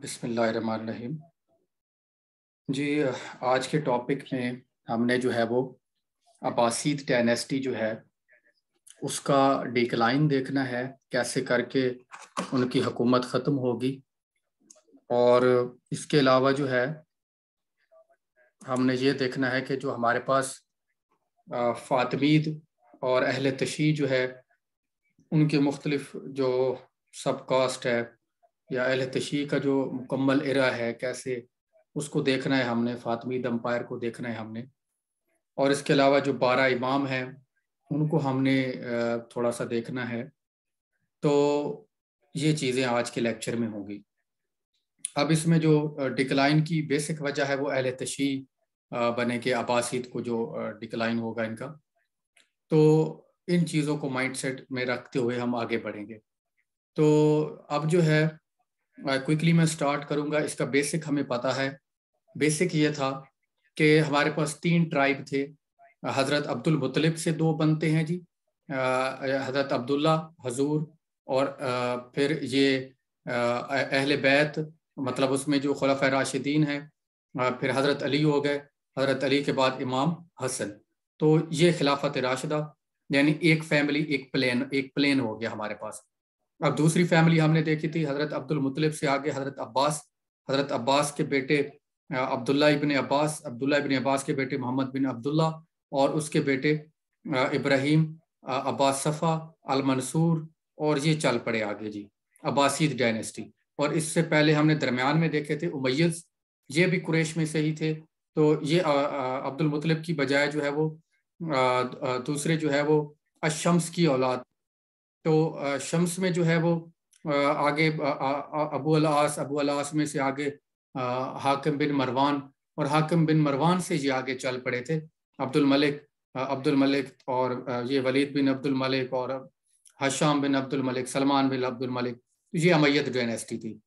बसमीम जी आज के टॉपिक में हमने जो है वो अबासीद डायनेस्टी जो है उसका डिक्लाइन देखना है कैसे करके उनकी हुकूमत ख़त्म होगी और इसके अलावा जो है हमने ये देखना है कि जो हमारे पास फ़ातमीद और अहल तशी जो है उनके मुख्तलिफ जो सब कास्ट है या अहल तशी का जो मुकम्मल इरा है कैसे उसको देखना है हमने फातमी अम्पायर को देखना है हमने और इसके अलावा जो बारह इमाम हैं उनको हमने थोड़ा सा देखना है तो ये चीज़ें आज के लेक्चर में होंगी अब इसमें जो डिक्लाइन की बेसिक वजह है वो अहल तशी बने के अबासित को जो डिक्लाइन होगा इनका तो इन चीज़ों को माइंडसेट में रखते हुए हम आगे बढ़ेंगे तो अब जो है क्विकली मैं स्टार्ट करूंगा इसका बेसिक हमें पता है बेसिक ये था कि हमारे पास तीन ट्राइब थे हज़रत अब्दुल मुतलिब से दो बनते हैं जी हज़रत अब्दुल्ला हजूर और आ, फिर ये अहल बैत मतलब उसमें जो खलफ राशिदीन है फिर हज़रत अली हो गए हज़रत अली के बाद इमाम हसन तो ये खिलाफत राशिदा यानी एक फैमिली एक प्लेन एक प्लेन हो गया हमारे पास अब दूसरी फैमिली हमने देखी थी हज़रत अब्दुल मुतलिब से आगे हज़रत अब्बास हज़रत अब्बास के बेटे अब्दुल्ला इबन अब्बास अब्दुल्ला इबन अब्बास के बेटे मोहम्मद बिन अब्दुल्ला और उसके बेटे इब्राहिम अब्बास सफ़ा मंसूर और ये चल पड़े आगे जी अब्बासीद डायनेस्टी और इससे पहले हमने दरमियान में देखे थे उमैस ये भी कुरेश में से ही थे तो ये अब्दुल मुतलब की बजाय जो है वो दूसरे जो है वो अशम्स की औलाद तो शम्स में जो है वो आगे अबू अलास अबू अलास में से आगे हाकिम बिन मरवान और हाकिम बिन मरवान से ये आगे चल पड़े थे अब्दुल मलिक अब्दुल मलिक और ये वलीद बिन अब्दुल मलिक और हशाम बिन अब्दुल मलिक सलमान बिन अब्दुल मलिक तो ये अमैयत डायनेस्टी थी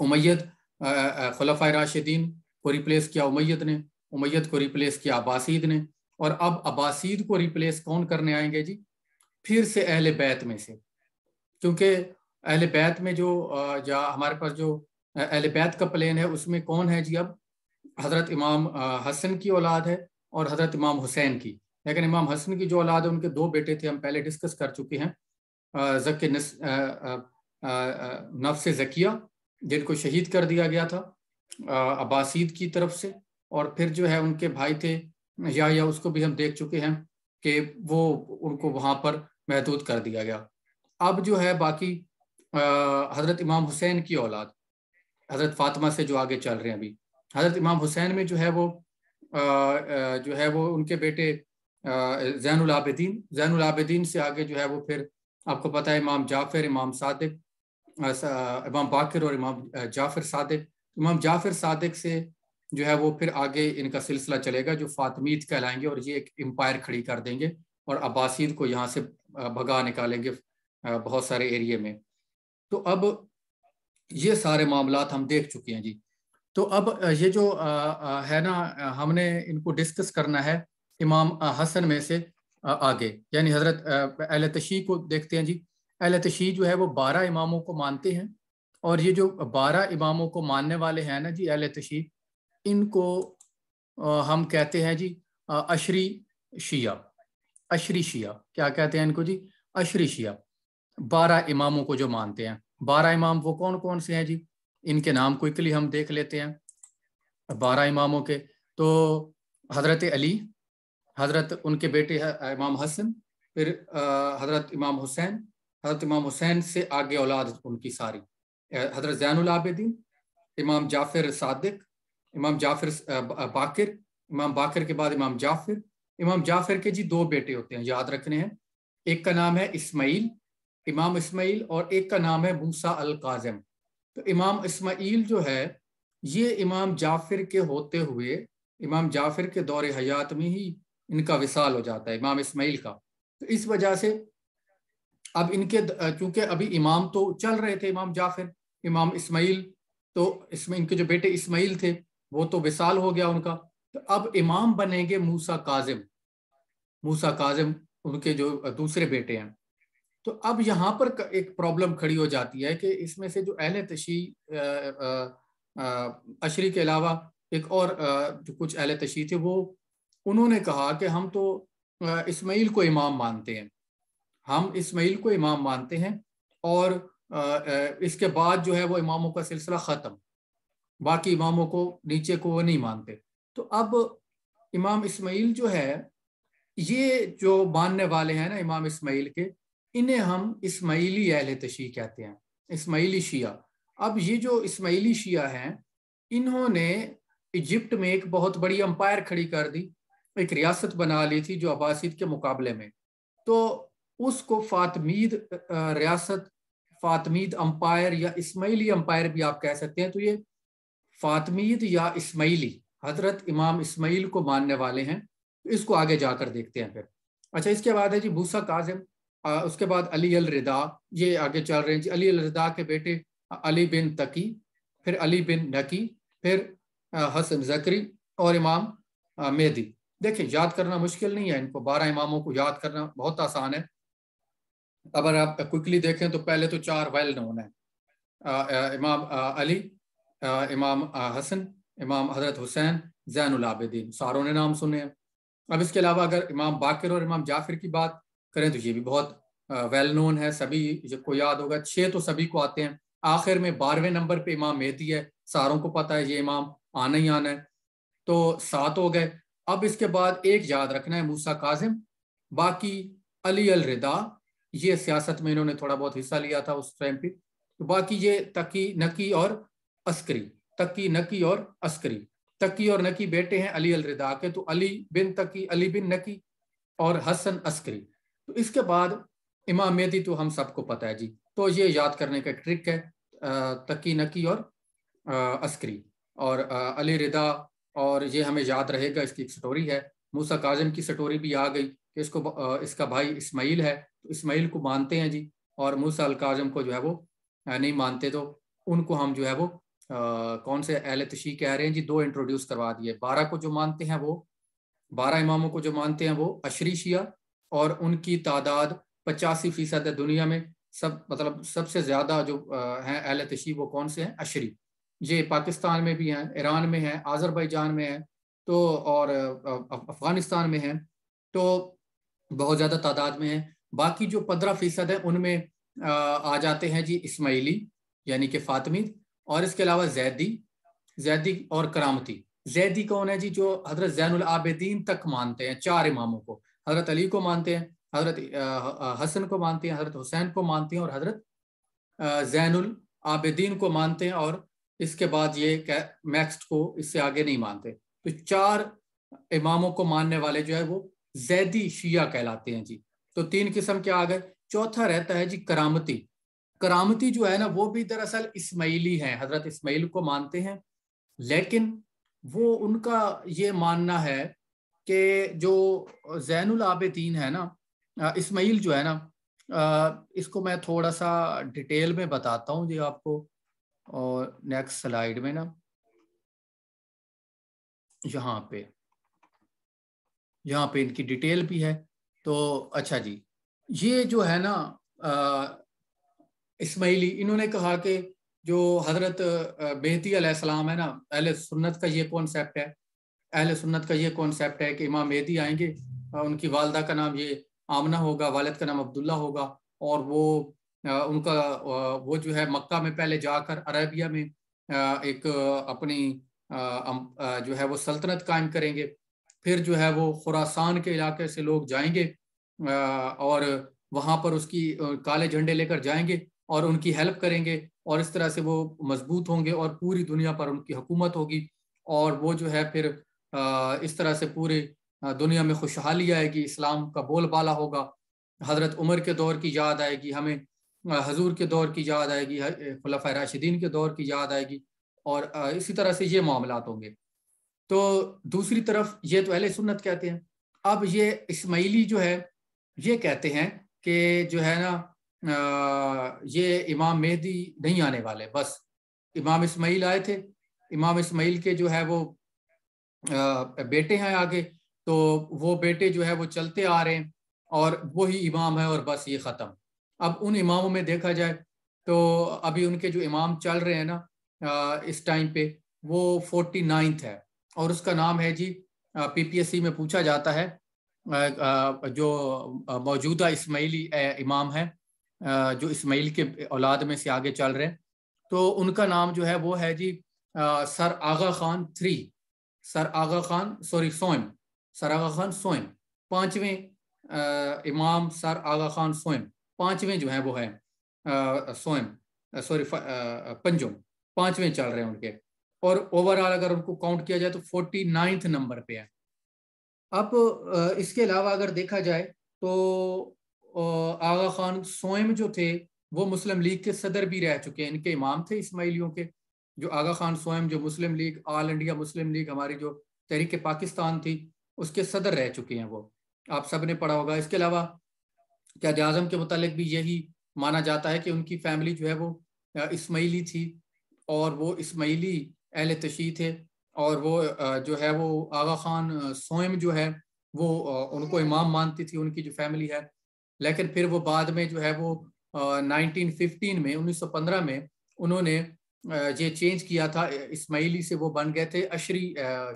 उमैत खलफ़ राशिदीन को रिप्लेस किया उमैत ने उमैत को रिप्लेस किया अबासीद ने और अब अबासीद को रिप्लेस कौन करने आएंगे जी फिर से अहल बैत में से क्योंकि अहल बैत में जो जा हमारे पास जो अहल बैत का प्लान है उसमें कौन है जी अब हज़रत इमाम हसन की औलाद है और हज़रत इमाम हुसैन की लेकिन इमाम हसन की जो औलाद है उनके दो बेटे थे हम पहले डिस्कस कर चुके हैं जक नफ्स जकिया जिनको शहीद कर दिया गया था अबासीद की तरफ से और फिर जो है उनके भाई थे या या उसको भी हम देख चुके हैं कि वो उनको वहाँ पर महदूद कर दिया गया अब जो है बाकी हज़रत इमाम हुसैन की औलाद हज़रत फातिमा से जो आगे चल रहे हैं अभी हज़रत इमाम हुसैन में जो है वो आ, आ, जो है वो उनके बेटे जैनदीन जैनदीन से आगे जो है वो फिर आपको पता है इमाम जाफिर इमाम सादिक इमाम बाकर और इमाम जाफिर सादिक इमाम जाफिर सादिक से जो है वो फिर आगे इनका सिलसिला चलेगा जो फातमीद कहलाएंगे और ये एक एम्पायर खड़ी कर देंगे और अब्बासीद को यहाँ से भगा निकालेंगे बहुत सारे एरिए में तो अब ये सारे मामला हम देख चुके हैं जी तो अब ये जो है ना हमने इनको डिस्कस करना है इमाम हसन में से आगे यानी हज़रत अहल तशी को देखते हैं जी अहल तशी जो है वो बारह इमामों को मानते हैं और ये जो बारह इमामों को मानने वाले हैं ना जी अहल तशी इनको हम कहते हैं जी अशरी शिया अशरीशिया क्या कहते हैं इनको जी अशरीशिया बारह इमामों को जो मानते हैं बारह इमाम वो कौन कौन से हैं जी इनके नाम क्विकली हम देख लेते हैं बारह इमामों के तो हज़रत अली हज़रत उनके बेटे इमाम हसन फिर हज़रत इमाम हुसैन हज़रत इमाम हुसैन से आगे औलाद उनकी सारी हज़रत जैनुल आबिदीन इमाम जाफिर सादिक इमाम जाफिर बाकिर इमाम बाकिर के बाद इमाम जाफिर इमाम जाफर के जी दो बेटे होते हैं याद रखने हैं एक का नाम है इस्माइल इमाम इस्माइल और एक का नाम है मूसा अल काजम तो इमाम इस्माइल जो है ये इमाम जाफिर के होते हुए इमाम जाफिर के दौर हयात में ही इनका विसाल हो जाता है इमाम इस्माइल का तो इस वजह से अब इनके चूंकि अभी इमाम तो चल रहे थे इमाम जाफिर इमाम इस्माइल तो इसमें इनके जो बेटे इस्माइल थे वो तो विसाल हो गया उनका तो अब इमाम बनेंगे मूसा काजिम मूसा काजम उनके जो दूसरे बेटे हैं तो अब यहाँ पर एक प्रॉब्लम खड़ी हो जाती है कि इसमें से जो अहल तशी अशरी के अलावा एक और जो कुछ अहल तशी थे वो उन्होंने कहा कि हम तो इसमाइल को इमाम मानते हैं हम इसमाइल को इमाम मानते हैं और इसके बाद जो है वो इमामों का सिलसिला ख़त्म बाकी इमामों को नीचे को वो नहीं मानते तो अब इमाम इसमाइल जो है ये जो मानने वाले हैं ना इमाम इसमाइल के इन्हें हम इसमाइली अहल तशी कहते हैं इसमाइली शिया अब ये जो इसमाइली शिया हैं इन्होंने इजिप्ट में एक बहुत बड़ी अंपायर खड़ी कर दी एक रियासत बना ली थी जो अबासिद के मुकाबले में तो उसको फातमीद रियासत फातमीद अंपायर या इसमाइली अंपायर भी आप कह सकते हैं तो ये फातमीद या इसमाइली हजरत इमाम इसमाइल को मानने वाले हैं इसको आगे जाकर देखते हैं फिर अच्छा इसके बाद है जी भूसा काजिम उसके बाद अली अल रिदा ये आगे चल रहे हैं जी अली अल रिदा के बेटे अली बिन तकी फिर अली बिन नकी फिर हसन जकरी और इमाम मेहदी देखिए याद करना मुश्किल नहीं है इनको बारह इमामों को याद करना बहुत आसान है अगर आप क्विकली देखें तो पहले तो चार वेल नोन है इमाम अली इमाम हसन इमाम हजरत हुसैन जैन आबेदीन सारों ने नाम सुने हैं अब इसके अलावा अगर इमाम बाकर और इमाम जाफिर की बात करें तो ये भी बहुत वेल नोन है सभी को याद होगा छः तो सभी को आते हैं आखिर में बारहवें नंबर पे इमाम मेहती है सारों को पता है ये इमाम आना ही आना है तो सात हो गए अब इसके बाद एक याद रखना है मूसा काजिम बाकी अली अल रिदा ये सियासत में इन्होंने थोड़ा बहुत हिस्सा लिया था उस टाइम पे तो बाकी ये तकी नकी और अस्करी तकी नकी और अस्करी तकी और नकी बेटे हैं अली अल रिदा के तो अली बिन तकी अली बिन नकी और हसन अस्करी तो इसके बाद इमाम मेदी तो हम सबको पता है जी तो ये याद करने का ट्रिक है तकी नकी और अस्करी और अली रिदा और ये हमें याद रहेगा इसकी एक स्टोरी है मूसा काजम की स्टोरी भी आ गई कि इसको इसका भाई इसमाइल है तो को मानते हैं जी और मूसा अल काजम को जो है वो नहीं मानते तो उनको हम जो है वो कौन से अहल तशी कह रहे हैं जी दो इंट्रोड्यूस करवा दिए बारह को जो मानते हैं वो बारह इमामों को जो मानते हैं वो अशरी शिया और उनकी तादाद पचासी फीसद है दुनिया में सब मतलब सबसे ज़्यादा जो हैं अहल तशी वो कौन से हैं अशरी ये पाकिस्तान में भी हैं ईरान में हैं आज़रबाईजान में हैं तो और अफ़गानिस्तान में हैं तो बहुत ज़्यादा तादाद में हैं बाकी जो पंद्रह फीसद है उनमें आ जाते हैं जी इसमाइली यानी कि फातमी और इसके अलावा जैदी जैदी और करामती जैदी कौन है जी जो हजरत जैन आबदीन तक मानते हैं चार इमामों को हजरत अली को मानते हैं हजरत हसन को मानते हैं हजरत हुसैन को मानते हैं और हजरत जैन आबदीन को मानते हैं और इसके बाद ये मैक्स्ट को इससे आगे नहीं मानते तो चार इमामों को मानने वाले जो है वो जैदी शिया कहलाते हैं जी तो तीन किस्म क्या आ गए चौथा रहता है जी करामती करामती जो है ना वो भी दरअसल इस्माइली हैं हजरत इस्माइल को मानते हैं लेकिन वो उनका ये मानना है कि जो जैनुल आबदीन है ना इस्माइल जो है ना इसको मैं थोड़ा सा डिटेल में बताता हूँ जी आपको और नेक्स्ट स्लाइड में ना यहाँ पे यहाँ पे इनकी डिटेल भी है तो अच्छा जी ये जो है ना इसमाइली इन्होंने कहा कि जो हजरत बेहती सलाम है ना अहल सुन्नत का ये कॉन्सेप्ट है अहल सुन्नत का ये कॉन्सेप्ट है कि इमाम मेहदी आएंगे उनकी वालदा का नाम ये आमना होगा वालद का नाम अब्दुल्ला होगा और वो उनका वो जो है मक्का में पहले जाकर अरेबिया में एक अपनी जो है वो सल्तनत कायम करेंगे फिर जो है वो खुरासान के इलाके से लोग जाएंगे और वहाँ पर उसकी काले झंडे लेकर जाएंगे और उनकी हेल्प करेंगे और इस तरह से वो मजबूत होंगे और पूरी दुनिया पर उनकी हुकूमत होगी और वो जो है फिर इस तरह से पूरे दुनिया में खुशहाली आएगी इस्लाम का बोलबाला होगा हज़रत उमर के दौर की याद आएगी हमें हजूर के दौर की याद आएगी खलफ़ राशिदीन के दौर की याद आएगी और इसी तरह से ये मामला होंगे तो दूसरी तरफ ये तो अहले सुन्नत कहते हैं अब ये इसमाइली जो है ये कहते हैं कि जो है ना ये इमाम मेहदी नहीं आने वाले बस इमाम इस्माइल आए थे इमाम इस्माइल के जो है वो बेटे हैं आगे तो वो बेटे जो है वो चलते आ रहे हैं और वही इमाम है और बस ये ख़त्म अब उन इमामों में देखा जाए तो अभी उनके जो इमाम चल रहे हैं ना इस टाइम पे वो फोर्टी नाइन्थ है और उसका नाम है जी पीपीएससी में पूछा जाता है जो मौजूदा इस्माइली इमाम है जो इस्माइल के औलाद में से आगे चल रहे हैं तो उनका नाम जो है वो है जी sir Aga Khan three sir Aga Khan sorry सोइम सर आगा खान सोइम पांचवें इमाम सर आगा खान सोइम पांचवें जो है वो है सोइम सॉरी पंजों पांचवें चल रहे हैं उनके और ओवरऑल अगर उनको काउंट किया जाए तो फोर्टी नाइन्थ नंबर पे है अब इसके अलावा अगर देखा जाए तो आगा खान सोएम जो थे वो मुस्लिम लीग के सदर भी रह चुके हैं इनके इमाम थे इसमाइलियों के जो आगा खान सोएम जो मुस्लिम लीग ऑल इंडिया मुस्लिम लीग हमारी जो तहरीक पाकिस्तान थी उसके सदर रह चुके हैं वो आप सब ने पढ़ा होगा इसके अलावा क्या आजम के मतलब भी यही माना जाता है कि उनकी फैमिली जो है वो इसमाइली थी और वो इसमाइली अहल तशी थे और वो जो है वो आगा खान सोएम जो है वो उनको इमाम मानती थी उनकी जो फैमिली है लेकिन फिर वो बाद में जो है वो नाइनटीन फिफ्टीन में उन्नीस सौ पंद्रह में उन्होंने ये चेंज किया था इसमाइली से वो बन गए थे अशरी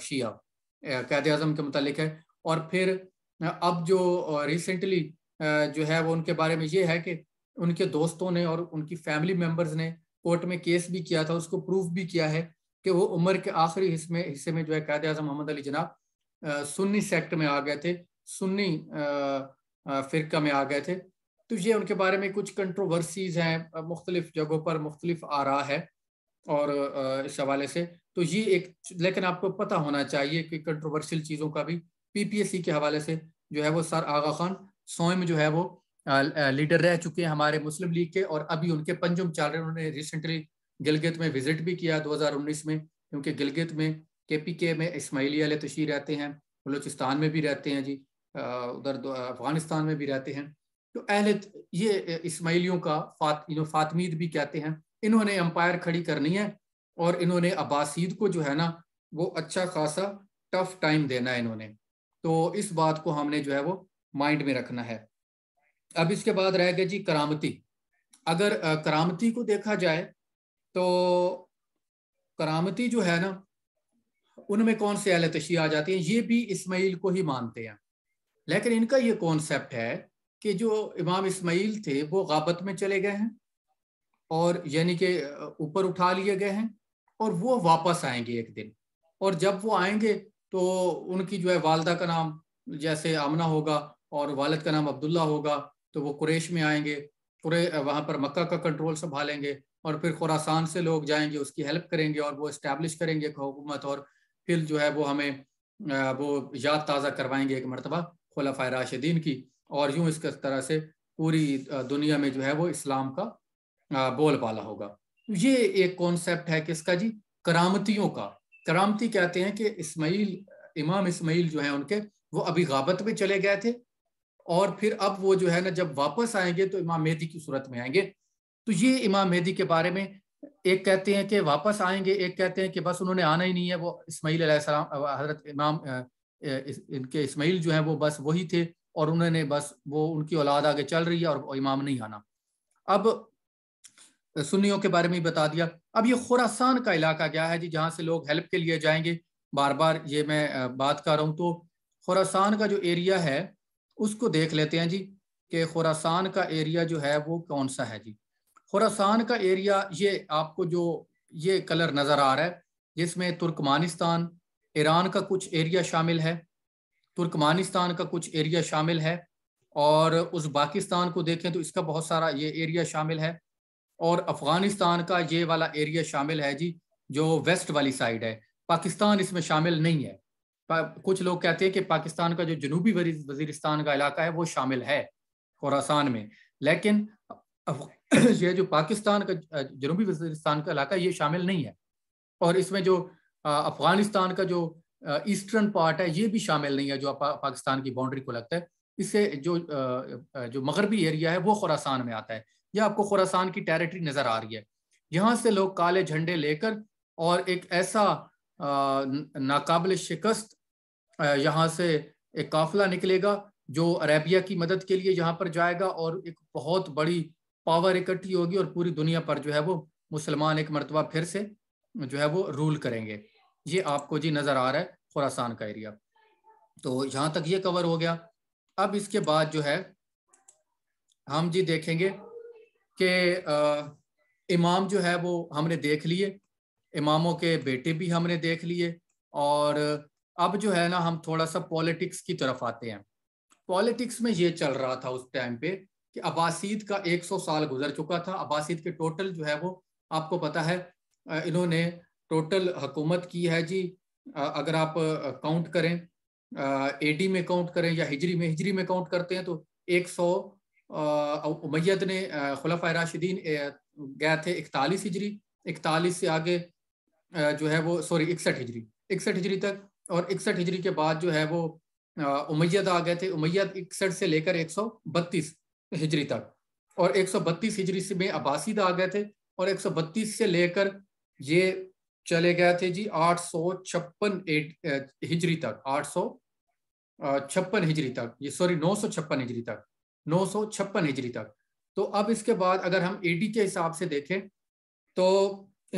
शिया कैद अजम के मतलब है और फिर अब जो रिसेंटली जो है वो उनके बारे में ये है कि उनके दोस्तों ने और उनकी फैमिली मेम्बर्स ने कोर्ट में केस भी किया था उसको प्रूफ भी किया है कि वो उम्र के आखिरी हिस्से में हिस्से में जो है कैद अजम मोहम्मद अली जनाब सुन्नी सेक्ट में आ गए थे सुन्नी आ, फिरका में आ गए थे तो ये उनके बारे में कुछ कंट्रोवर्सीज हैं मुख्तलिफ जगहों पर मुख्तलिफ आरा है और इस हवाले से तो ये एक लेकिन आपको पता होना चाहिए कि कंट्रोवर्शियल चीज़ों का भी पीपीएससी के हवाले से जो है वो सर आगा खान सोएम जो है वो लीडर रह चुके हैं हमारे मुस्लिम लीग के और अभी उनके पंजम चाल रहे उन्होंने रिसेंटली गिलगित में विजिट भी किया 2019 में क्योंकि गिलगित में के पी के में इसमाइली अल तशीर रहते हैं बलोचिस्तान में भी रहते हैं जी उधर अफगानिस्तान में भी रहते हैं तो अहल ये इसमाइलियों का फात इन फातमीद भी कहते हैं इन्होंने एम्पायर खड़ी करनी है और इन्होंने अबासीद को जो है ना वो अच्छा खासा टफ टाइम देना है इन्होंने तो इस बात को हमने जो है वो माइंड में रखना है अब इसके बाद रह गए जी करामती अगर करामती को देखा जाए तो करामती जो है ना उनमें कौन से अहल तशी आ जाती है ये भी इसमाइल को ही मानते हैं लेकिन इनका ये कॉन्सेप्ट है कि जो इमाम इस्माइल थे वो गाबत में चले गए हैं और यानी कि ऊपर उठा लिए गए हैं और वो वापस आएंगे एक दिन और जब वो आएंगे तो उनकी जो है वालदा का नाम जैसे आमना होगा और वालद का नाम अब्दुल्ला होगा तो वो कुरेश में आएंगे पूरे वहाँ पर मक्का का कंट्रोल संभालेंगे और फिर खुरासान से लोग जाएंगे उसकी हेल्प करेंगे और वो इस्टेब्लिश करेंगे हुकूमत और फिर जो है वो हमें वो याद ताज़ा करवाएंगे एक मरतबा खुलाफा राशिदीन की और यूं इस तरह से पूरी दुनिया में जो है वो इस्लाम का बोलबाला होगा ये एक कॉन्सेप्ट है किसका जी करामतियों का करामती कहते हैं कि इस्माइल इमाम इस्माइल जो है उनके वो अभी गाबत में चले गए थे और फिर अब वो जो है ना जब वापस आएंगे तो इमाम मेहदी की सूरत में आएंगे तो ये इमाम मेहदी के बारे में एक कहते हैं कि वापस आएंगे एक कहते हैं कि बस उन्होंने आना ही नहीं है वो इस्माईल हजरत इमाम इनके इसमाइल जो है वो बस वही थे और उन्होंने बस वो उनकी औलाद आगे चल रही है और इमाम नहीं आना अब सुन्नियों के बारे में बता दिया अब ये खुरासान का इलाका क्या है जी जहाँ से लोग हेल्प के लिए जाएंगे बार बार ये मैं बात कर रहा हूँ तो खुरासान का जो एरिया है उसको देख लेते हैं जी कि खुरासान का एरिया जो है वो कौन सा है जी खुरासान का एरिया ये आपको जो ये कलर नज़र आ रहा है जिसमें तुर्कमानिस्तान ईरान का कुछ एरिया शामिल है तुर्कमानिस्तान का कुछ एरिया शामिल है और उस पाकिस्तान को देखें तो इसका बहुत सारा ये एरिया शामिल है और अफ़गानिस्तान का ये वाला एरिया शामिल है जी जो वेस्ट वाली साइड है पाकिस्तान इसमें शामिल नहीं है कुछ लोग कहते हैं कि पाकिस्तान का जो जनूबी वजीरिस्तान का इलाका है वो शामिल है खुरासान में लेकिन ये जो पाकिस्तान का जनूबी वजीरिस्तान का इलाका ये शामिल नहीं है और इसमें जो अफगानिस्तान का जो ईस्टर्न पार्ट है ये भी शामिल नहीं है जो पाकिस्तान की बाउंड्री को लगता है इससे जो जो मगरबी एरिया है वो खुरासान में आता है यह आपको खुरासान की टेरिटरी नज़र आ रही है यहाँ से लोग काले झंडे लेकर और एक ऐसा नाकबिल शिकस्त यहाँ से एक काफिला निकलेगा जो अरेबिया की मदद के लिए यहाँ पर जाएगा और एक बहुत बड़ी पावर इकट्ठी होगी और पूरी दुनिया पर जो है वो मुसलमान एक मरतबा फिर से जो है वो रूल करेंगे ये आपको जी नज़र आ रहा है खुरासान का एरिया तो यहां तक ये कवर हो गया अब इसके बाद जो है हम जी देखेंगे कि इमाम जो है वो हमने देख लिए इमामों के बेटे भी हमने देख लिए और अब जो है ना हम थोड़ा सा पॉलिटिक्स की तरफ आते हैं पॉलिटिक्स में ये चल रहा था उस टाइम पे कि अबासीद का 100 साल गुजर चुका था अबासीद के टोटल जो है वो आपको पता है इन्होंने टोटल हकूमत की है जी अगर आप काउंट करें एडी में काउंट करें या हिजरी में हिजरी में काउंट करते हैं तो एक सौ उमैयद ने खुलफ़ा राशिदीन गए थे इकतालीस हिजरी इकतालीस से आगे जो है वो सॉरी इकसठ हिजरी इकसठ हिजरी तक और इकसठ हिजरी के बाद जो है वो उमैयद आ गए थे उमैयद इकसठ से लेकर एक सौ बत्तीस हिजरी तक और एक सौ बत्तीस हिजरी से में अब्बासीद आ गए थे और एक सौ बत्तीस से लेकर ये चले गए थे जी आठ सौ छप्पन हिजरी तक आठ सौ छप्पन हिजरी तक ये सॉरी नौ सौ छप्पन हिजरी तक नौ सौ छप्पन हिजरी तक तो अब इसके बाद अगर हम एडी के हिसाब से देखें तो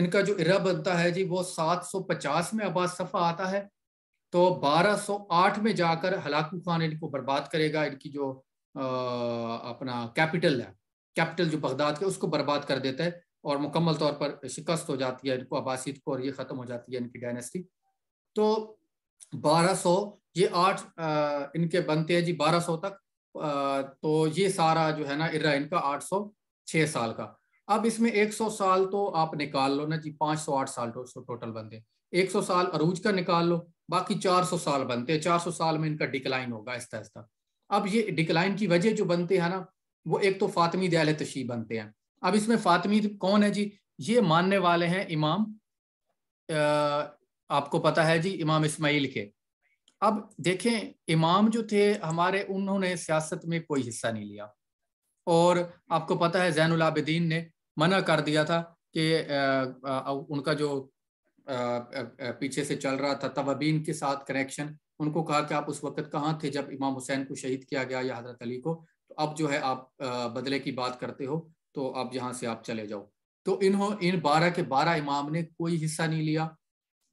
इनका जो इरा बनता है जी वो 750 में अब्बास सफ़ा आता है तो 1208 में जाकर हलाकू खान इनको बर्बाद करेगा इनकी जो आ, अपना कैपिटल है कैपिटल जो बगदाद के उसको बर्बाद कर देता है और मुकम्मल तौर पर शिकस्त हो जाती है इनको अबासी को और ये ख़त्म हो जाती है इनकी डायनेस्टी तो 1200 ये आठ इनके बनते हैं जी 1200 तक आ, तो ये सारा जो है ना इरा इनका 806 साल का अब इसमें 100 साल तो आप निकाल लो ना जी 508 साल तो, तो टोटल बनते हैं एक साल अरूज का निकाल लो बाकी चार साल बनते हैं चार साल में इनका डिक्लाइन होगा आहिस्ता आहिस्ता अब ये डिक्लाइन की वजह जो बनते हैं ना वो एक तो फातमी दयाल तशी बनते हैं अब इसमें फातमी कौन है जी ये मानने वाले हैं इमाम आपको पता है जी इमाम इस्माइल के अब देखें इमाम जो थे हमारे उन्होंने सियासत में कोई हिस्सा नहीं लिया और आपको पता है जैन अलाबिदीन ने मना कर दिया था कि उनका जो पीछे से चल रहा था तवाबीन के साथ कनेक्शन उनको कहा कि आप उस वक्त कहाँ थे जब इमाम हुसैन को शहीद किया गया या हजरत अली को तो अब जो है आप बदले की बात करते हो तो आप यहां से आप चले जाओ तो इन्हों इन बारह के बारह इमाम ने कोई हिस्सा नहीं लिया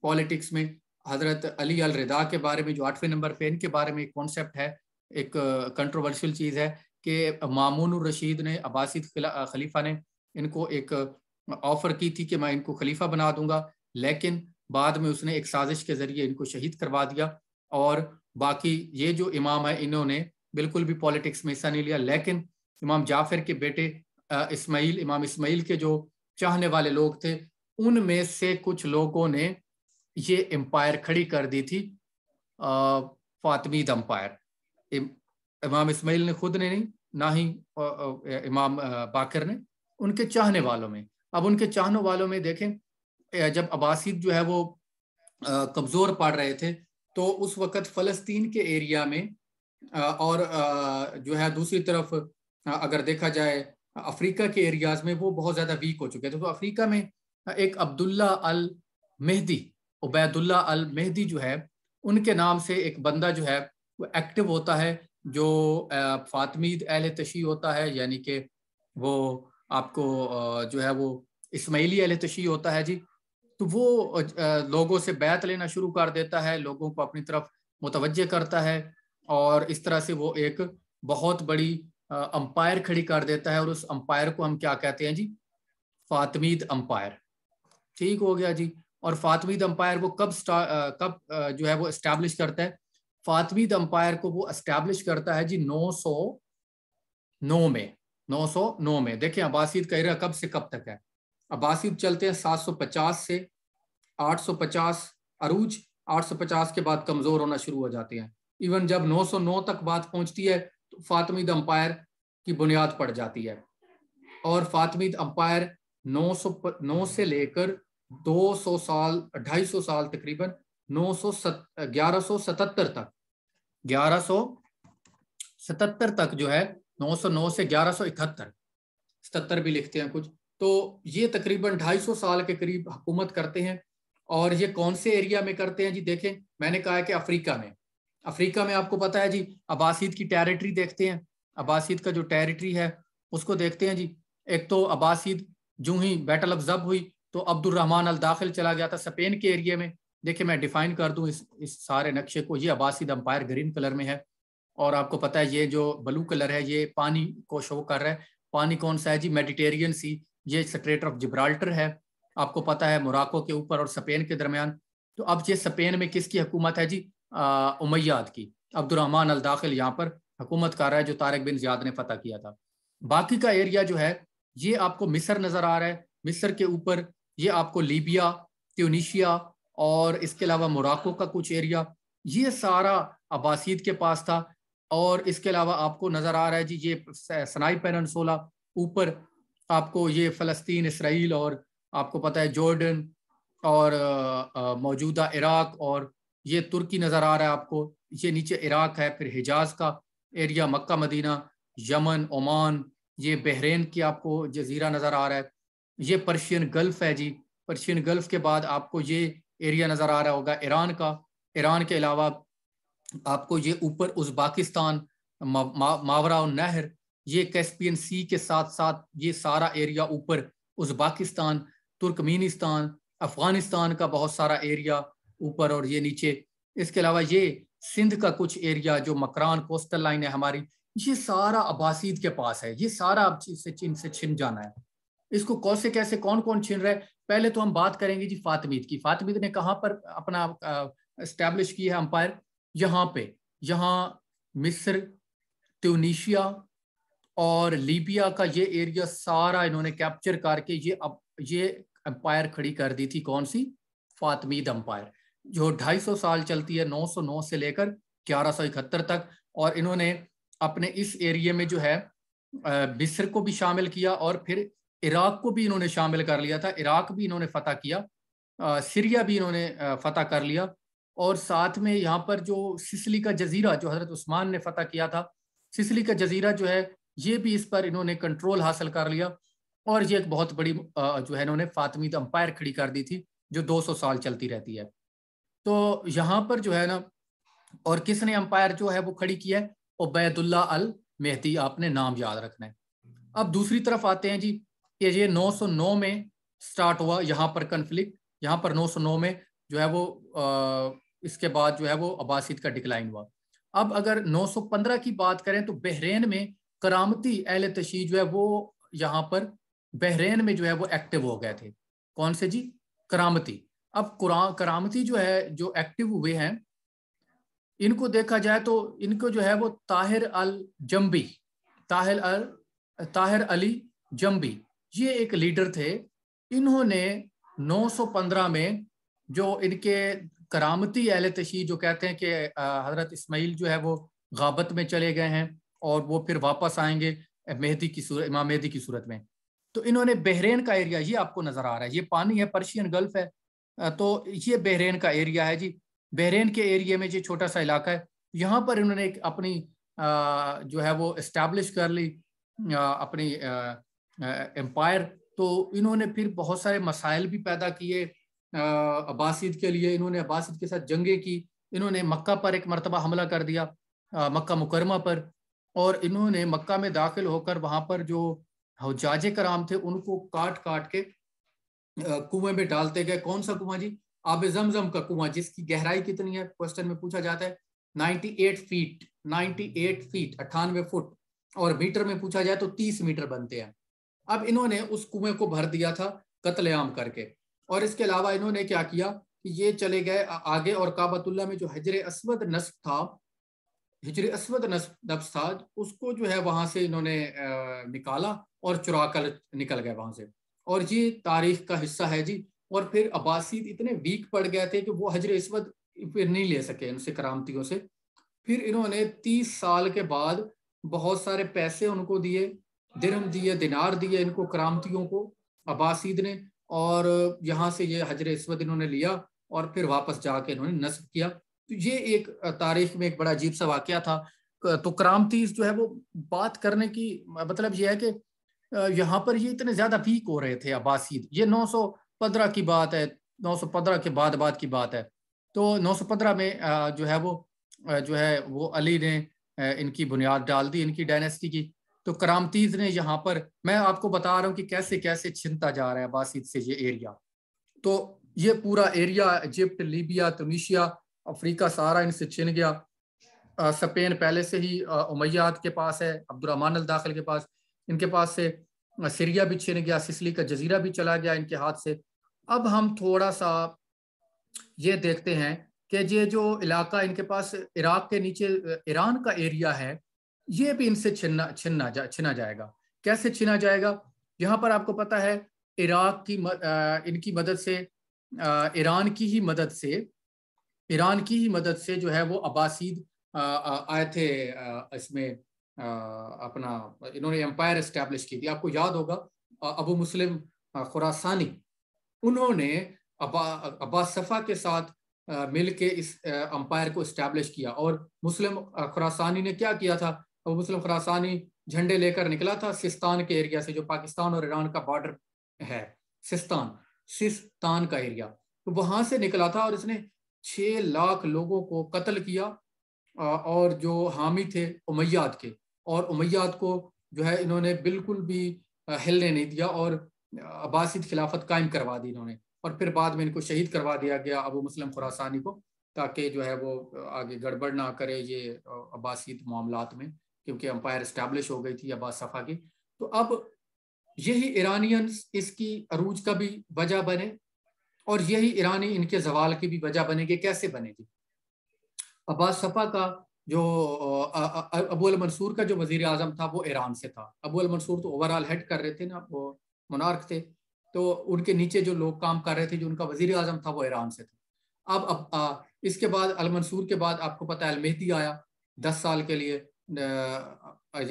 पॉलिटिक्स में हजरत अली अल रिदा के बारे में जो आठवें नंबर पे इनके बारे में एक कॉन्सेप्ट है एक कंट्रोवर्शियल चीज़ है कि मामून रशीद ने अबासी खलीफा ने इनको एक ऑफर की थी कि मैं इनको खलीफा बना दूंगा लेकिन बाद में उसने एक साजिश के ज़रिए इनको शहीद करवा दिया और बाकी ये जो इमाम है इन्होंने बिल्कुल भी पॉलिटिक्स में हिस्सा नहीं लिया लेकिन इमाम जाफिर के बेटे इस्माइल इमाम इस्माइल के जो चाहने वाले लोग थे उनमें से कुछ लोगों ने ये एम्पायर खड़ी कर दी थी फातमीद अम्पायर इम, इमाम इस्माइल ने खुद ने नहीं ना ही इमाम बाकर ने उनके चाहने वालों में अब उनके चाहने वालों में देखें जब अबासिद जो है वो कमज़ोर पड़ रहे थे तो उस वक़्त फ़लस्तीन के एरिया में और जो है दूसरी तरफ अगर देखा जाए अफ्रीका के एरियाज में वो बहुत ज्यादा वीक हो चुके थे तो अफ्रीका में एक अब्दुल्ला अल मेहदी उबैदुल्ला अल मेहदी जो है उनके नाम से एक बंदा जो है वो एक्टिव होता है जो फातमीद अहल तशी होता है यानी कि वो आपको जो है वो इसमाइली अहल तशी होता है जी तो वो लोगों से बैत लेना शुरू कर देता है लोगों को अपनी तरफ मुतवजह करता है और इस तरह से वो एक बहुत बड़ी अंपायर खड़ी कर देता है और उस अंपायर को हम क्या कहते हैं जी फातमीद अंपायर ठीक हो गया जी और फातमीद अंपायर वो कब कब जो है वो एस्टैब्लिश करता है फातमीद अंपायर को वो एस्टैब्लिश करता है जी 909 में 909 में देखिए अबासीद का रहा कब से कब तक है अबासीद चलते हैं 750 से 850 अरूज 850 के बाद कमज़ोर होना शुरू हो जाते हैं इवन जब 909 तक बात पहुंचती है फातमीद अंपायर की बुनियाद पड़ जाती है और फातमीद अंपायर 900 नौ से लेकर 200 साल 250 साल तकरीबन 900 1177 तक 1177 तक जो है 909 से 1171 सतहत्तर भी लिखते हैं कुछ तो ये तकरीबन 250 साल के करीब हुकूमत करते हैं और ये कौन से एरिया में करते हैं जी देखें मैंने कहा है कि अफ्रीका में अफ्रीका में आपको पता है जी अबासीद की टेरिटरी देखते हैं अबासीद का जो टेरिटरी है उसको देखते हैं जी एक तो अबासीद जू ही बैटल ऑफ जब हुई तो अब्दुलरहमान अल दाखिल चला गया था स्पेन के एरिया में देखिए मैं डिफाइन कर दूं इस इस सारे नक्शे को ये अबासीद अम्पायर ग्रीन कलर में है और आपको पता है ये जो ब्लू कलर है ये पानी को शो कर रहा है पानी कौन सा है जी मेडिटेरियन सी ये स्ट्रेट ऑफ जिब्राल्टर है आपको पता है मोराको के ऊपर और स्पेन के दरमियान तो अब ये स्पेन में किसकी हुकूमत है जी उमैयाद की अब्दुलरहमान अल दाखिल यहाँ पर हुकूमत कर रहा है जो तारक बिन जियाद ने फतह किया था बाकी का एरिया जो है ये आपको मिस्र नज़र आ रहा है मिस्र के ऊपर ये आपको लीबिया ट्यूनिशिया और इसके अलावा मोराको का कुछ एरिया ये सारा अबासीद के पास था और इसके अलावा आपको नज़र आ रहा है जी ये सनाई पेनसोला ऊपर आपको ये फ़लस्तीन इसराइल और आपको पता है जॉर्डन और मौजूदा इराक और ये तुर्की नज़र आ रहा है आपको ये नीचे इराक है फिर हिजाज का area Mecca Medina Yemen Oman ये बहरेन की आपको जजीरा नज़र आ रहा है ये पर्शियन गल्फ है जी पर्शियन गल्फ के बाद आपको ये एरिया नज़र आ रहा होगा ईरान का ईरान के अलावा आपको ये ऊपर उजबाकिस्तान मावरा नहर ये कैस्पियन सी के साथ साथ ये सारा एरिया ऊपर उजबाकिस्तान तुर्कमीनिस्तान अफ़गानिस्तान का बहुत सारा एरिया ऊपर और ये नीचे इसके अलावा ये सिंध का कुछ एरिया जो मकरान कोस्टल लाइन है हमारी ये सारा अबासीद के पास है ये सारा अब से चीन से छिन जाना है इसको कौन से कैसे कौन कौन छिन रहे है पहले तो हम बात करेंगे जी फातमीद की फातमीद ने कहाँ पर अपना इस्टेब्लिश किया है अंपायर यहाँ पे यहाँ मिस्र ट्यूनिशिया और लीबिया का ये एरिया सारा इन्होंने कैप्चर करके ये अब ये अंपायर खड़ी कर दी थी कौन सी फातमीद अंपायर जो 250 साल चलती है 909 से लेकर ग्यारह तक और इन्होंने अपने इस एरिए में जो है मिस्र को भी शामिल किया और फिर इराक को भी इन्होंने शामिल कर लिया था इराक भी इन्होंने फतह किया सीरिया भी इन्होंने फतह कर लिया और साथ में यहाँ पर जो सिसली का जजीरा जो हज़रत उस्मान ने फतह किया था सिसली का जजीरा जो है ये भी इस पर इन्होंने कंट्रोल हासिल कर लिया और ये एक बहुत बड़ी जो है इन्होंने फातमी अंपायर तो खड़ी कर दी थी जो 200 साल चलती रहती है तो यहाँ पर जो है ना और किसने अंपायर जो है वो खड़ी किया है ओबैदुल्ला अल मेहती आपने नाम याद रखना है अब दूसरी तरफ आते हैं जी कि ये 909 में स्टार्ट हुआ यहाँ पर कन्फ्लिक्ट यहाँ पर 909 में जो है वो आ, इसके बाद जो है वो अबासिद का डिक्लाइन हुआ अब अगर 915 की बात करें तो बहरेन में करामती अहल तशी जो है वो यहाँ पर बहरेन में जो है वो एक्टिव हो गए थे कौन से जी करामती अब करामती जो है जो एक्टिव हुए हैं इनको देखा जाए तो इनको जो है वो Tahir al Jambi Tahir al Tahir Ali Jambi ये एक लीडर थे इन्होंने 915 में जो इनके करामती अहल तशी जो कहते हैं कि हज़रत इस्माइल जो है वो गाबत में चले गए हैं और वो फिर वापस आएंगे मेहदी की सूरत इमाम मेहदी की सूरत में तो इन्होंने बहरेन का एरिया ये आपको नज़र आ रहा है ये पानी है पर्शियन गल्फ है तो ये बहरेन का एरिया है जी बहरेन के एरिया में जो छोटा सा इलाका है यहाँ पर इन्होंने एक अपनी जो है वो इस्टेब्लिश कर ली अपनी एम्पायर तो इन्होंने फिर बहुत सारे मसाइल भी पैदा किए अब्बासिद के लिए इन्होंने अब्बासिद के साथ जंगे की इन्होंने मक्का पर एक मरतबा हमला कर दिया मक्का मुकरमा पर और इन्होंने मक्का में दाखिल होकर वहाँ पर जो हजाज कराम थे उनको काट काट के कुएं में डालते गए कौन सा कुआं जी आप जमजम का कुआं जिसकी गहराई कितनी है क्वेश्चन में पूछा जाता है 98 फीट 98 फीट अट्ठानवे फुट और मीटर में पूछा जाए तो 30 मीटर बनते हैं अब इन्होंने उस कुएं को भर दिया था कतलेआम करके और इसके अलावा इन्होंने क्या किया कि ये चले गए आगे और काबतुल्ला में जो हजर असवद नस्ब था हजर असवद नब्स था उसको जो है वहां से इन्होंने निकाला और चुरा कर निकल गए वहां से और ये तारीख का हिस्सा है जी और फिर अब्बासी इतने वीक पड़ गए थे कि वो हजर इसवत फिर नहीं ले सके उनसे करामतियों से फिर इन्होंने तीस साल के बाद बहुत सारे पैसे उनको दिए दिरम दिए दिनार दिए इनको करामतियों को अबासीद ने और यहाँ से ये हजर इसवत इन्होंने लिया और फिर वापस जाके इन्होंने नस्ब किया तो ये एक तारीख में एक बड़ा अजीब सा वाक्य था तो क्रामती जो है वो बात करने की मतलब ये है कि यहाँ पर ये इतने ज्यादा वीक हो रहे थे अबासीद ये 915 की बात है 915 के बाद बाद की बात है तो 915 में जो है वो जो है वो अली ने इनकी बुनियाद डाल दी इनकी डायनेस्टी की तो करामतीज ने यहाँ पर मैं आपको बता रहा हूँ कि कैसे कैसे छिनता जा रहा है अबासीद से ये एरिया तो ये पूरा area Egypt Libya Tunisia Africa सारा इनसे छिन गया स्पेन पहले से ही उमैयाद के पास है अब्दुलरहमान दाखिल के पास इनके पास से सीरिया भी छिन गया सिसली का जजीरा भी चला गया इनके हाथ से अब हम थोड़ा सा ये देखते हैं कि ये जो इलाका इनके पास इराक के नीचे ईरान का एरिया है ये भी इनसे छिनना छिनना जा छिना जाएगा कैसे छिना जाएगा यहाँ पर आपको पता है इराक की म, आ, इनकी मदद से ईरान की ही मदद से ईरान की ही मदद से जो है वो अबासीद आए थे आ, इसमें अपना इन्होंने एम्पायर इस्टेब्लिश की थी आपको याद होगा अबू मुस्लिम खुरासानी उन्होंने अबा अब्बासफ़ा के साथ मिल के इस अम्पायर को इस्टेब्लिश किया और मुस्लिम खुरासानी ने क्या किया था अबू मुस्लिम खुरासानी झंडे लेकर निकला था सिस्तान के एरिया से जो पाकिस्तान और ईरान का बॉर्डर है सिस्तान सिस्तान का एरिया तो वहां से निकला था और इसने छः लाख लोगों को कत्ल किया और जो हामी थे उमैयाद के और उमैयाद को जो है इन्होंने बिल्कुल भी हिलने नहीं दिया और अब्बासिद खिलाफत कायम करवा दी इन्होंने और फिर बाद में इनको शहीद करवा दिया गया अबू मुस्लिम खुरासानी को ताकि जो है वो आगे गड़बड़ ना करे ये अब्बासिद मामला में क्योंकि अम्पायर इस्टेब्लिश हो गई थी अब्बास सफ़ा की तो अब यही ईरानियंस इसकी अरूज का भी वजह बने और यही ईरानी इनके जवाल की भी वजह बनेगी कैसे बनेगी अब्बास सफ़ा का जो अबूल मंसूर का जो वजीर आजम था वो ईरान से था अबूल मंसूर तो ओवरऑल हेड कर रहे थे ना वो मुनार्क थे तो उनके नीचे जो लोग काम कर रहे थे जो उनका वजीर अजम था वो ईरान से था अब अब आ, इसके बाद मंसूर के बाद आपको पता है अलमेहदी आया दस साल के लिए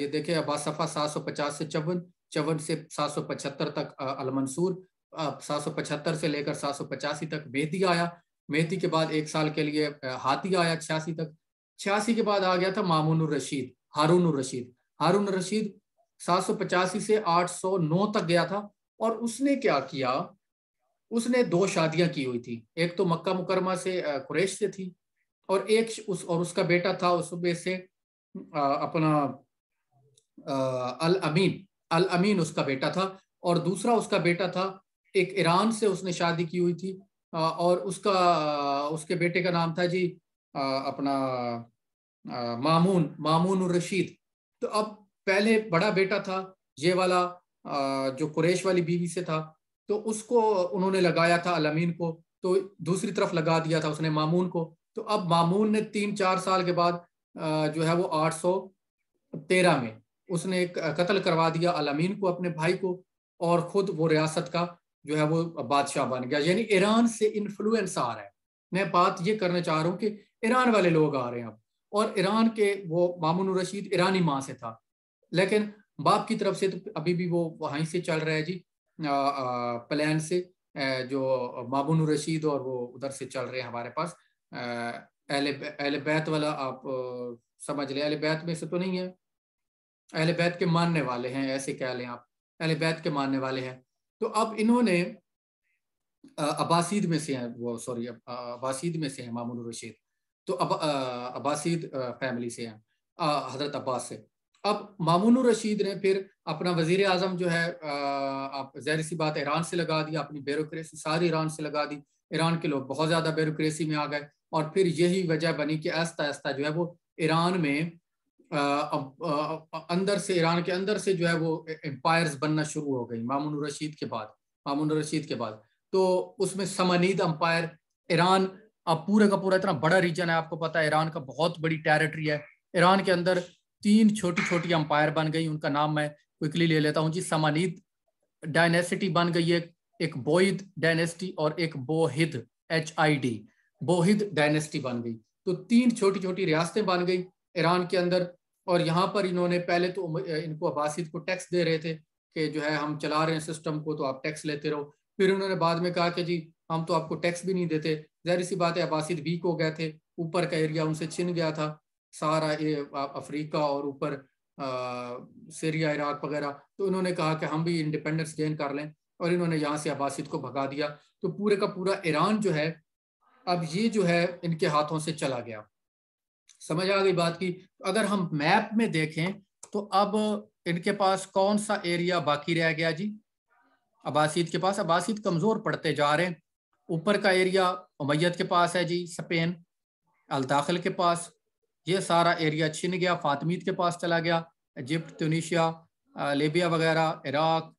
ये देखे अबासफ़ा सात सौ पचास से चौवन चौवन से सात सौ पचहत्तर तक मंसूर सात सौ पचहत्तर से लेकर सात सौ पचासी तक मेहदी आया मेहदी के बाद एक साल के लिए हाथी आया छियासी तक छियासी के बाद आ गया था मामून रशीद हारून रशीद हारून रशीद सात से 809 तक गया था और उसने क्या किया उसने दो शादियां की हुई थी एक तो मक्का मुकरमा से कुरेश से थी और एक उस और उसका बेटा था उसमें से अपना अल अमीन अल अमीन उसका बेटा था और दूसरा उसका बेटा था एक ईरान से उसने शादी की हुई थी और उसका उसके बेटे का नाम था जी अपना मामून मामून रशीद तो अब पहले बड़ा बेटा था ये वाला जो कुरेश वाली बीवी से था तो उसको उन्होंने लगाया था अलमीन को तो दूसरी तरफ लगा दिया था उसने मामून को तो अब मामून ने तीन चार साल के बाद जो है वो आठ सौ तेरह में उसने कत्ल करवा दिया अलमीन को अपने भाई को और खुद वो रियासत का जो है वो बादशाह बन गया यानी ईरान से इन्फ्लुएंस आ रहा है मैं बात ये करना चाह रहा हूँ कि ईरान वाले लोग आ रहे हैं अब और ईरान के वो मामून रशीद ईरानी माँ से था लेकिन बाप की तरफ से तो अभी भी वो वहीं से चल रहा है जी प्लान से जो मामून रशीद और वो उधर से चल रहे हैं हमारे पास अहल अहल बैत वाला आप समझ लें अहल बैत में से तो नहीं है अहल बैत के मानने वाले हैं ऐसे कह लें आप अहल बैत के मानने वाले हैं तो अब इन्होंने अबासीद में से हैं वो सॉरी अबासीद में से हैं मामून रशीद तो अब अबासीद फैमिली से हैं हजरत अब्बास से अब मामून रशीद ने फिर अपना वजीर आजम जो है आप जहर सी बात ईरान से लगा दी अपनी ब्यूरोसी सारी ईरान से लगा दी ईरान के लोग बहुत ज़्यादा ब्यूरोसी में आ गए और फिर यही वजह बनी कि आस्ता आस्ता जो है वो ईरान में आ, आ, आ, अंदर से ईरान के अंदर से जो है वो एम्पायर्स बनना शुरू हो गई मामून रशीद के बाद मामून रशीद के बाद तो उसमें समनीद अंपायर ईरान अब पूरे का पूरा इतना बड़ा रीजन है आपको पता है ईरान का बहुत बड़ी टेरिटरी है ईरान के अंदर तीन छोटी छोटी अंपायर बन गई उनका नाम मैं क्विकली ले लेता हूँ जी समानीद डायनेसिटी बन गई है एक बोहिद डायनेसिटी और एक Buyid H I D Buyid dynasty बन गई तो तीन छोटी छोटी रियासतें बन गई ईरान के अंदर और यहाँ पर इन्होंने पहले तो इनको अबासिद को टैक्स दे रहे थे कि जो है हम चला रहे हैं सिस्टम को तो आप टैक्स लेते रहो फिर उन्होंने बाद में कहा कि जी हम तो आपको टैक्स भी नहीं देते जहर सी बात है अबासिद वीक हो गए थे ऊपर का एरिया उनसे छिन गया था सारा ये अफ्रीका और ऊपर सीरिया इराक वगैरह तो उन्होंने कहा कि हम भी इंडिपेंडेंस गेन कर लें और इन्होंने यहाँ से अबासिद को भगा दिया तो पूरे का पूरा ईरान जो है अब ये जो है इनके हाथों से चला गया समझ आ गई बात की अगर हम मैप में देखें तो अब इनके पास कौन सा एरिया बाकी रह गया जी अबासीद के पास अबासीद कमज़ोर पड़ते जा रहे हैं ऊपर का एरिया उमैयत के पास है जी स्पेन अलदाखिल के पास ये सारा एरिया छिन गया फातमीद के पास चला गया इजिप्ट तुनिशिया लेबिया वगैरह इराक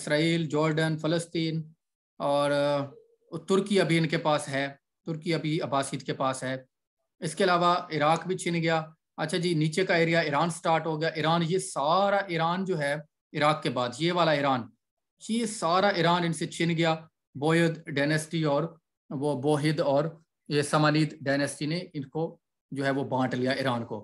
इसराइल जॉर्डन फ़लस्तीन और तुर्की अभी इनके पास है तुर्की अभी अबासीद के पास है इसके अलावा इराक भी छिन गया अच्छा जी नीचे का एरिया ईरान स्टार्ट हो गया ईरान ये सारा ईरान जो है इराक के बाद ये वाला ईरान कि सारा ईरान इनसे छिन गया बोहिद डायनेस्टी और वो बोहिद और ये समानीत डायनेस्टी ने इनको जो है वो बांट लिया ईरान को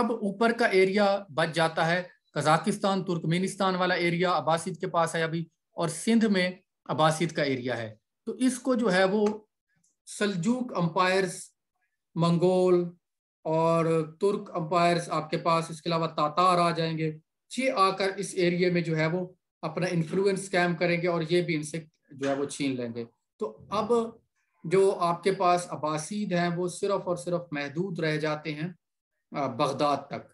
अब ऊपर का एरिया बच जाता है कजाकिस्तान तुर्कमेनिस्तान वाला एरिया अबासिद के पास है अभी और सिंध में अबासिद का एरिया है तो इसको जो है वो सलजूक अम्पायर्स मंगोल और तुर्क अम्पायर्स आपके पास इसके अलावा तातार आ जाएंगे ये आकर इस एरिया में जो है वो अपना इन्फ्लुएंस स्कैम करेंगे और ये भी इनसे जो है वो छीन लेंगे तो अब जो आपके पास अबासीद हैं वो सिर्फ और सिर्फ महदूद रह जाते हैं बगदाद तक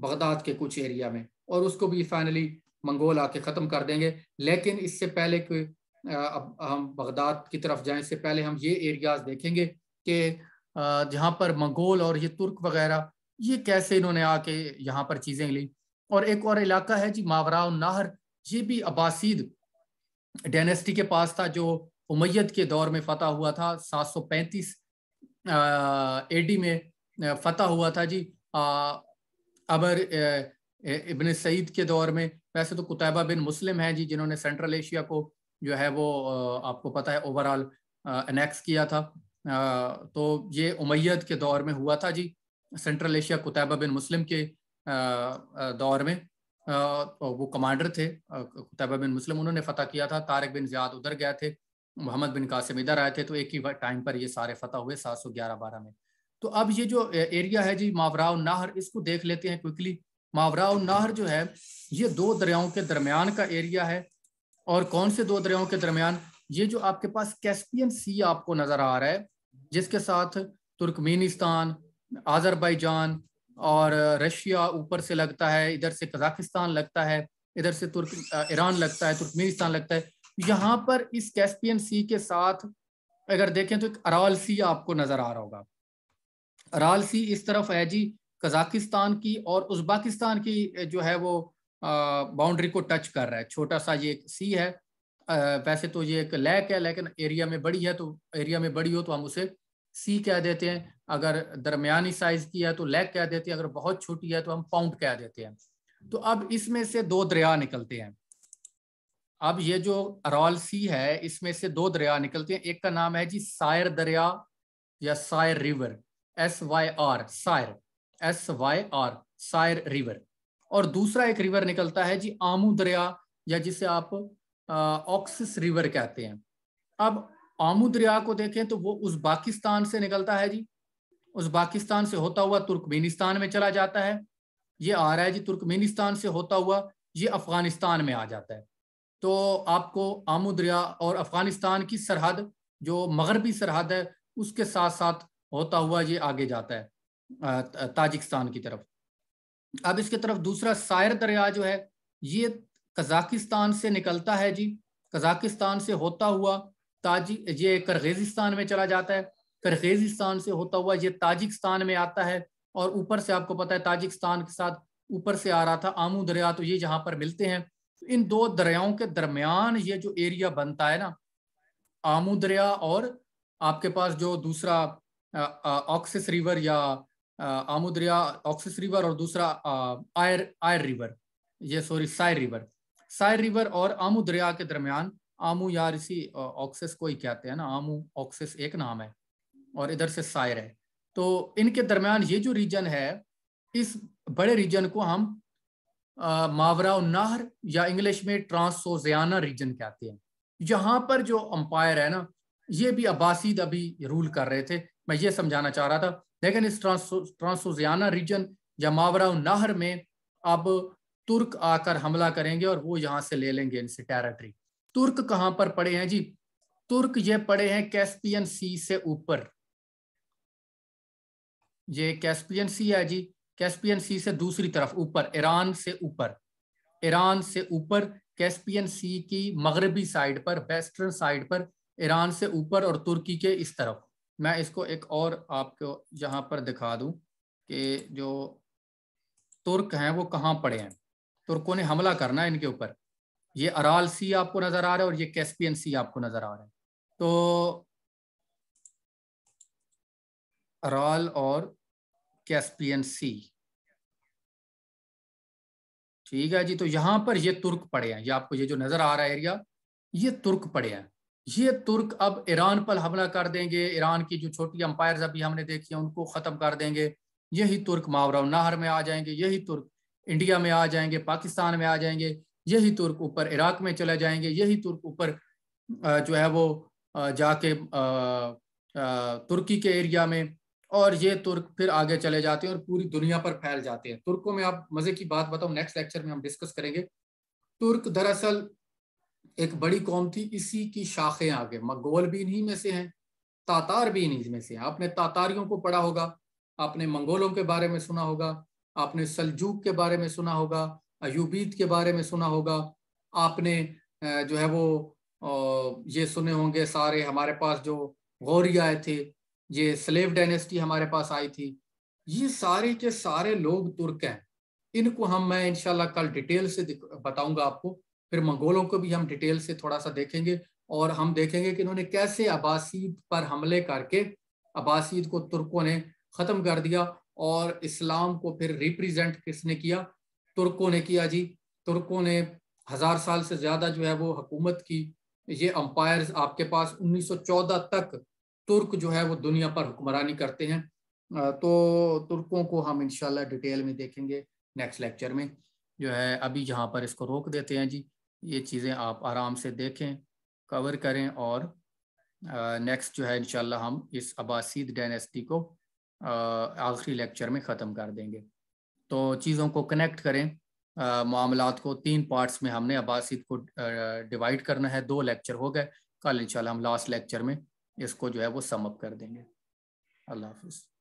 बगदाद के कुछ एरिया में और उसको भी फाइनली मंगोल आके ख़त्म कर देंगे लेकिन इससे पहले कि अब हम बगदाद की तरफ जाएं इससे पहले हम ये एरियाज देखेंगे कि जहाँ पर मंगोल और ये तुर्क वगैरह ये कैसे इन्होंने आके यहाँ पर चीज़ें ली और एक और इलाका है जी मावरा नाहर ये भी अबासीद डायनेस्टी के पास था जो उमैयद के दौर में फतह हुआ था 735 एडी में फतह हुआ था जी अबर इबन सईद के दौर में वैसे तो कुतैबा बिन मुस्लिम हैं जी जिन्होंने सेंट्रल एशिया को जो है वो आपको पता है ओवरऑल अनेक्स किया था तो ये उमैयद के दौर में हुआ था जी सेंट्रल एशिया कुतैबा बिन मुस्लिम के दौर में तो वो कमांडर थे कुतैबा बिन मुस्लिम उन्होंने फतह किया था तारक बिन ज्याद उधर गए थे मोहम्मद बिन कासिम इधर आए थे तो एक ही टाइम पर ये सारे फतह हुए सात सौ ग्यारह बारह में तो अब ये जो एरिया है जी मावराव नाहर इसको देख लेते हैं क्विकली मावराव नाहर जो है ये दो दरियाओं के दरमियान का एरिया है और कौन से दो दरियाओं के दरमियान ये जो आपके पास कैस्पियन सी आपको नजर आ रहा है जिसके साथ तुर्कमेनिस्तान आजरबाईजान और रशिया ऊपर से लगता है इधर से कजाकिस्तान लगता है इधर से तुर्क ईरान लगता है तुर्कमेनिस्तान लगता है यहाँ पर इस कैस्पियन सी के साथ अगर देखें तो एक अराल सी आपको नजर आ रहा होगा अराल सी इस तरफ है जी कजाकिस्तान की और उज्बाकिस्तान की जो है वो बाउंड्री को टच कर रहा है छोटा सा ये एक सी है आ, वैसे तो ये एक लैक है लेकिन एरिया में बड़ी है तो एरिया में बड़ी हो तो हम उसे सी कह देते हैं अगर दरमियानी साइज की है तो लेग कह देते हैं अगर बहुत छोटी है तो हम पाउंड कह देते हैं तो अब इसमें से दो दरिया निकलते हैं अब ये जो रॉल सी है इसमें से दो दरिया निकलते हैं एक का नाम है जी सायर दरिया या Syr river S Y R Syr S Y R Syr river और दूसरा एक रिवर निकलता है जी आमू दरिया या जिसे आप ऑक्सिस रिवर कहते हैं अब आमू दरिया को देखें तो वो उज्बाकिस्तान से निकलता है जी उजबाकिस्तान से होता हुआ तुर्कमेनिस्तान में चला जाता है ये आ रहा है जी तुर्कमेनिस्तान से होता हुआ ये अफगानिस्तान में आ जाता है तो आपको आमुद्रिया और अफगानिस्तान की सरहद जो मगरबी सरहद है उसके साथ साथ होता हुआ ये आगे जाता है ताजिकस्तान की तरफ अब इसके तरफ दूसरा सायर दरिया जो है ये कजाकिस्तान से निकलता है जी कजाकिस्तान से होता हुआ ताजी ये करगेजिस्तान में चला जाता है करगेजिस्तान से होता हुआ ये ताजिकस्तान में आता है और ऊपर से आपको पता है ताजिकस्तान के साथ ऊपर से आ रहा था आमू दरिया तो ये जहां पर मिलते हैं तो इन दो दरियाओं के दरमियान ये जो एरिया बनता है ना आमू दरिया और आपके पास जो दूसरा ऑक्सिस रिवर या आमू दरिया ऑक्सिस रिवर और दूसरा आयर आयर रिवर ये sorry Syr river Syr river और आमू दरिया के दरमियान आमू यार इसी ऑक्सिस को ही कहते हैं ना आमू ऑक्सिस एक नाम है और इधर से सायर है तो इनके दरम्यान ये जो रीजन है इस बड़े रीजन को हम मावरा नहर या इंग्लिश में ट्रांसोजियाना रीजन कहते हैं यहाँ पर जो अंपायर है ना ये भी अब्बासीद अभी रूल कर रहे थे मैं ये समझाना चाह रहा था लेकिन इस ट्रांसोजियाना रीजन या मावरा नहर में अब तुर्क आकर हमला करेंगे और वो यहाँ से ले लेंगे इनसे टेरिटरी तुर्क कहाँ पर पड़े हैं जी तुर्क ये पड़े हैं कैस्पियन सी से ऊपर ये कैस्पियन सी है जी कैस्पियन सी से दूसरी तरफ ऊपर ईरान से ऊपर ईरान से ऊपर कैस्पियन सी की मगरबी साइड पर वेस्टर्न साइड पर ईरान से ऊपर और तुर्की के इस तरफ मैं इसको एक और आपको यहाँ पर दिखा दूं कि जो तुर्क हैं वो कहाँ पड़े हैं तुर्कों ने हमला करना है इनके ऊपर ये अराल सी आपको नज़र आ रहा है और ये कैस्पियन सी आपको नज़र आ रहा है तो अराल और कैस्पियन सी ठीक है जी तो यहां पर ये तुर्क पड़े हैं ये आपको ये जो नजर आ रहा है एरिया ये तुर्क पड़े हैं ये तुर्क अब ईरान पर हमला कर देंगे ईरान की जो छोटी अंपायर अभी हमने देखी उनको ख़त्म कर देंगे यही तुर्क मावरा नाहर में आ जाएंगे यही तुर्क इंडिया में आ जाएंगे पाकिस्तान में आ जाएंगे यही तुर्क ऊपर इराक में चले जाएंगे यही तुर्क ऊपर जो है वो जाके तुर्की के एरिया में और ये तुर्क फिर आगे चले जाते हैं और पूरी दुनिया पर फैल जाते हैं तुर्कों में आप मजे की बात बताऊं नेक्स्ट लेक्चर में हम डिस्कस करेंगे तुर्क दरअसल एक बड़ी कौम थी इसी की शाखें आगे मंगोल भी इन्हीं में से हैं तातार भी इन्हीं में से हैं आपने तातारियों को पढ़ा होगा आपने मंगोलों के बारे में सुना होगा आपने सलजूक के बारे में सुना होगा अयुबीत के बारे में सुना होगा आपने जो है वो ये सुने होंगे सारे हमारे पास जो गौरी आए थे ये स्लेव डायनेस्टी हमारे पास आई थी ये सारे के सारे लोग तुर्क हैं इनको हम मैं इनशाला कल डिटेल से बताऊंगा आपको फिर मंगोलों को भी हम डिटेल से थोड़ा सा देखेंगे और हम देखेंगे कि इन्होंने कैसे अबासीद पर हमले करके अबासीद को तुर्कों ने ख़त्म कर दिया और इस्लाम को फिर रिप्रेजेंट किसने किया तुर्कों ने किया जी तुर्कों ने हज़ार साल से ज़्यादा जो है वो हकूमत की ये अंपायर आपके पास 1914 तक तुर्क जो है वो दुनिया पर हुक्मरानी करते हैं तो तुर्कों को हम इंशाल्लाह डिटेल में देखेंगे नेक्स्ट लेक्चर में जो है अभी यहाँ पर इसको रोक देते हैं जी ये चीज़ें आप आराम से देखें कवर करें और नेक्स्ट जो है इन हम इस अबासीद डायनेस्टी को आखिरी लेक्चर में ख़त्म कर देंगे तो चीज़ों को कनेक्ट करें मामला को तीन पार्ट्स में हमने अबासीद को डिवाइड करना है दो लेक्चर हो गए कल इंशाल्लाह हम लास्ट लेक्चर में इसको जो है वो समअप कर देंगे अल्लाह हाफिज़